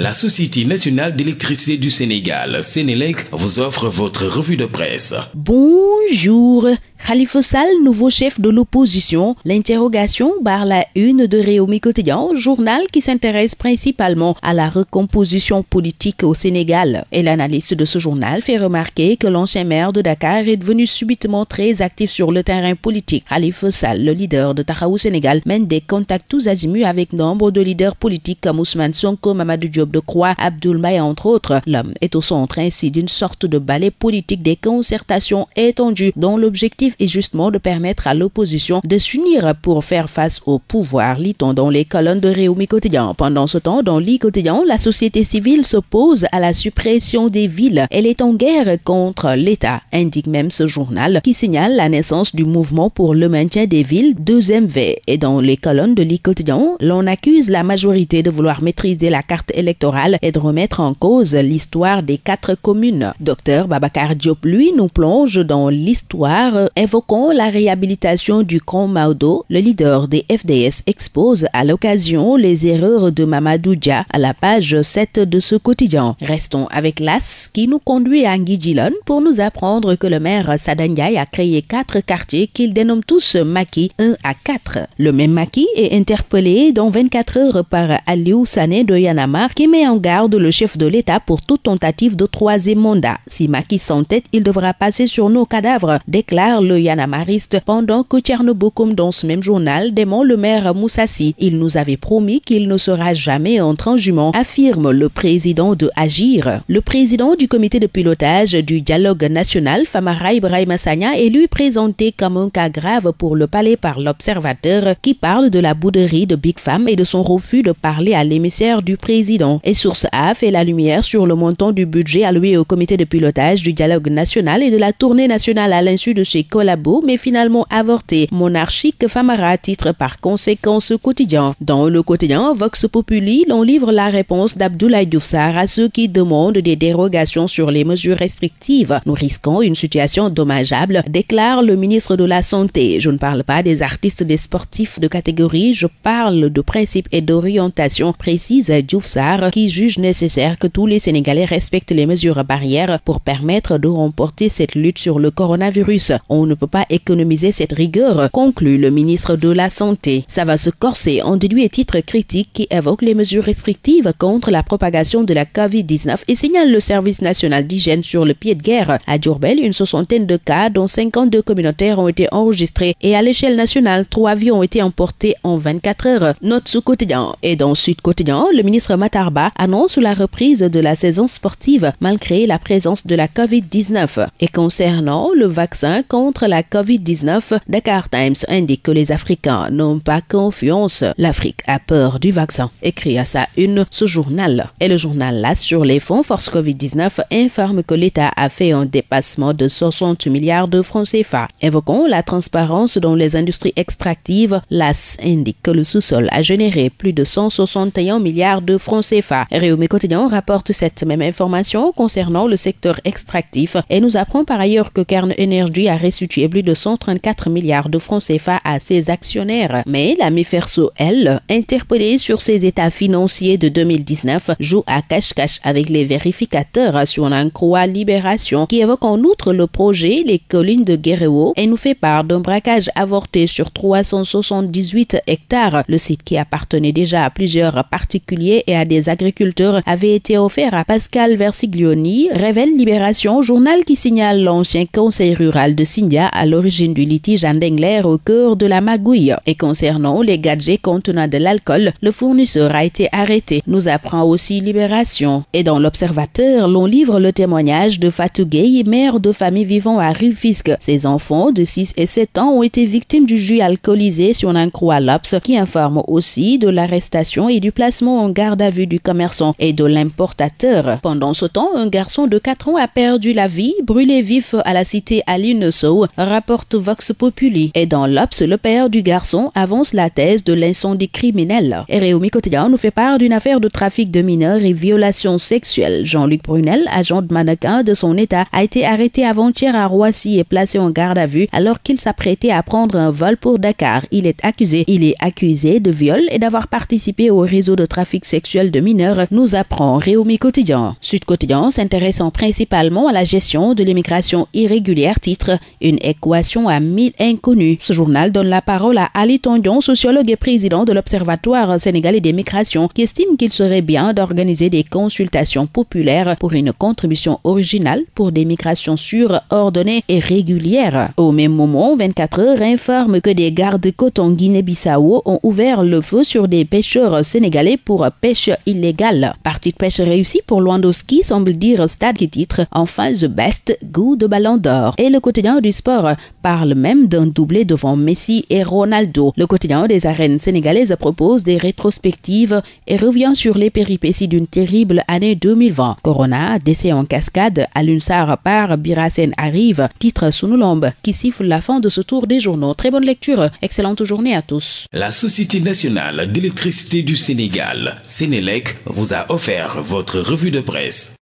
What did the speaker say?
La Société nationale d'électricité du Sénégal, Sénélec, vous offre votre revue de presse. Bonjour. Khalifa Sall, nouveau chef de l'opposition. L'interrogation barre la une de Réumi Quotidien, journal qui s'intéresse principalement à la recomposition politique au Sénégal. Et l'analyste de ce journal fait remarquer que l'ancien maire de Dakar est devenu subitement très actif sur le terrain politique. Khalifa Sall, le leader de Tahaou Sénégal, mène des contacts tous azimuts avec nombre de leaders politiques comme Ousmane Sonko, Mamadou Diop, de Croix, Abdulmaï, entre autres. L'homme est au centre ainsi d'une sorte de ballet politique des concertations étendues dont l'objectif est justement de permettre à l'opposition de s'unir pour faire face au pouvoir, lit-on dans les colonnes de Réumi Quotidien. Pendant ce temps, dans l'I Quotidien, la société civile s'oppose à la suppression des villes. Elle est en guerre contre l'État, indique même ce journal qui signale la naissance du mouvement pour le maintien des villes 2MV. Et dans les colonnes de l'I Quotidien, l'on accuse la majorité de vouloir maîtriser la carte électorale et de remettre en cause l'histoire des quatre communes. Docteur Babacar Diop, lui, nous plonge dans l'histoire, évoquant la réhabilitation du camp Maudo. Le leader des FDS expose à l'occasion les erreurs de Mamadou Dia à la page 7 de ce quotidien. Restons avec l'AS qui nous conduit à Ngijilon pour nous apprendre que le maire Sadanyaï a créé quatre quartiers qu'il dénomme tous Maki 1 à 4. Le même Maki est interpellé dans 24 heures par Aliou Sané de Yanamar qui met en garde le chef de l'État pour toute tentative de troisième mandat. Si Macky s'entête, il devra passer sur nos cadavres, déclare le Yanamariste, pendant que Tchernoboukoum, dans ce même journal, dément le maire Moussassi. Il nous avait promis qu'il ne sera jamais en jument, affirme le président de Agir. Le président du comité de pilotage du dialogue national, Famara Ibrahim Asanya, est lui présenté comme un cas grave pour le palais par l'observateur qui parle de la bouderie de Big Fam et de son refus de parler à l'émissaire du président. Et Source A fait la lumière sur le montant du budget alloué au comité de pilotage du dialogue national et de la tournée nationale à l'insu de ses Collabo, mais finalement avorté. Monarchique Famara titre par conséquence quotidien. Dans le quotidien Vox Populi, l'on livre la réponse d'Abdoulaye Doufsar à ceux qui demandent des dérogations sur les mesures restrictives. Nous risquons une situation dommageable, déclare le ministre de la Santé. Je ne parle pas des artistes, des sportifs de catégorie, je parle de principes et d'orientation, précise Diouf qui juge nécessaire que tous les Sénégalais respectent les mesures barrières pour permettre de remporter cette lutte sur le coronavirus. On ne peut pas économiser cette rigueur, conclut le ministre de la Santé. Ça va se corser en déduit et titre critique qui évoque les mesures restrictives contre la propagation de la COVID-19 et signale le service national d'hygiène sur le pied de guerre. À Diourbel, une soixantaine de cas, dont 52 communautaires, ont été enregistrés et à l'échelle nationale, trois avions ont été emportés en 24 heures. Note sous quotidien et dans Sud quotidien, le ministre Matar annonce la reprise de la saison sportive malgré la présence de la COVID-19. Et concernant le vaccin contre la COVID-19, Dakar Times indique que les Africains n'ont pas confiance. L'Afrique a peur du vaccin, écrit à sa une ce journal. Et le journal LAS sur les fonds Force COVID-19 informe que l'État a fait un dépassement de 60 milliards de francs CFA. évoquons la transparence dans les industries extractives, l'AS indique que le sous-sol a généré plus de 161 milliards de francs CFA CFA. Réumé Quotidien rapporte cette même information concernant le secteur extractif et nous apprend par ailleurs que Kern Energy a restitué plus de 134 milliards de francs CFA à ses actionnaires. Mais la Miferso, elle, interpellée sur ses états financiers de 2019, joue à cache-cache avec les vérificateurs sur un croix Libération qui évoque en outre le projet Les Collines de Guéréo et nous fait part d'un braquage avorté sur 378 hectares, le site qui appartenait déjà à plusieurs particuliers et à des agriculteurs avait été offert à Pascal Versiglioni, révèle Libération, journal qui signale l'ancien conseil rural de Signa à l'origine du litige en Dengler au cœur de la magouille. Et concernant les gadgets contenant de l'alcool, le fournisseur a été arrêté, nous apprend aussi Libération. Et dans l'Observateur, l'on livre le témoignage de Fatou Gay, mère de famille vivant à Rufisque. Ses enfants de 6 et 7 ans ont été victimes du jus alcoolisé sur un croix qui informe aussi de l'arrestation et du placement en garde à vue du commerçant et de l'importateur. Pendant ce temps, un garçon de 4 ans a perdu la vie, brûlé vif à la cité Aline Sow, rapporte Vox Populi. Et dans l'Obs, le père du garçon avance la thèse de l'incendie criminel. Et Réumi Quotidien nous fait part d'une affaire de trafic de mineurs et violations sexuelles. Jean-Luc Brunel, agent de mannequin de son état, a été arrêté avant-hier à Roissy et placé en garde à vue alors qu'il s'apprêtait à prendre un vol pour Dakar. Il est accusé. Il est accusé de viol et d'avoir participé au réseau de trafic sexuel de nous apprend Réumi Quotidien. Sud Quotidien s'intéressant principalement à la gestion de l'immigration irrégulière titre Une équation à mille inconnus. Ce journal donne la parole à Ali Tondion, sociologue et président de l'Observatoire sénégalais des migrations, qui estime qu'il serait bien d'organiser des consultations populaires pour une contribution originale pour des migrations sûres, ordonnées et régulières. Au même moment, 24 heures informe que des gardes-côtes en Guinée-Bissau ont ouvert le feu sur des pêcheurs sénégalais pour pêche illégal. Partie de pêche réussie pour Lewandowski, semble dire Stade qui titre enfin The Best Goût de Ballon d'Or. Et le quotidien du sport parle même d'un doublé devant Messi et Ronaldo. Le quotidien des arènes sénégalaises propose des rétrospectives et revient sur les péripéties d'une terrible année 2020. Corona, décès en cascade, Alunsar par Birasen arrive, titre sous nos lombes qui siffle la fin de ce tour des journaux. Très bonne lecture, excellente journée à tous. La Société nationale d'électricité du Sénégal, Sénélec, vous a offert votre revue de presse.